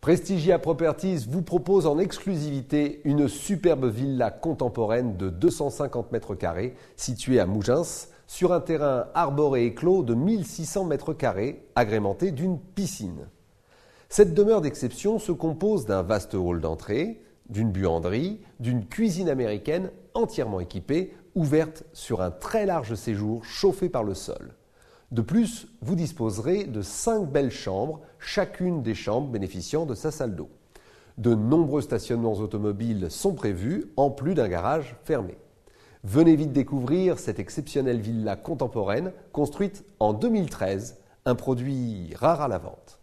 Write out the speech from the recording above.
Prestigia Properties vous propose en exclusivité une superbe villa contemporaine de 250 mètres carrés située à Mougins sur un terrain arboré et clos de 1600 mètres carrés agrémenté d'une piscine. Cette demeure d'exception se compose d'un vaste hall d'entrée, d'une buanderie, d'une cuisine américaine entièrement équipée, ouverte sur un très large séjour chauffé par le sol. De plus, vous disposerez de cinq belles chambres, chacune des chambres bénéficiant de sa salle d'eau. De nombreux stationnements automobiles sont prévus, en plus d'un garage fermé. Venez vite découvrir cette exceptionnelle villa contemporaine construite en 2013, un produit rare à la vente.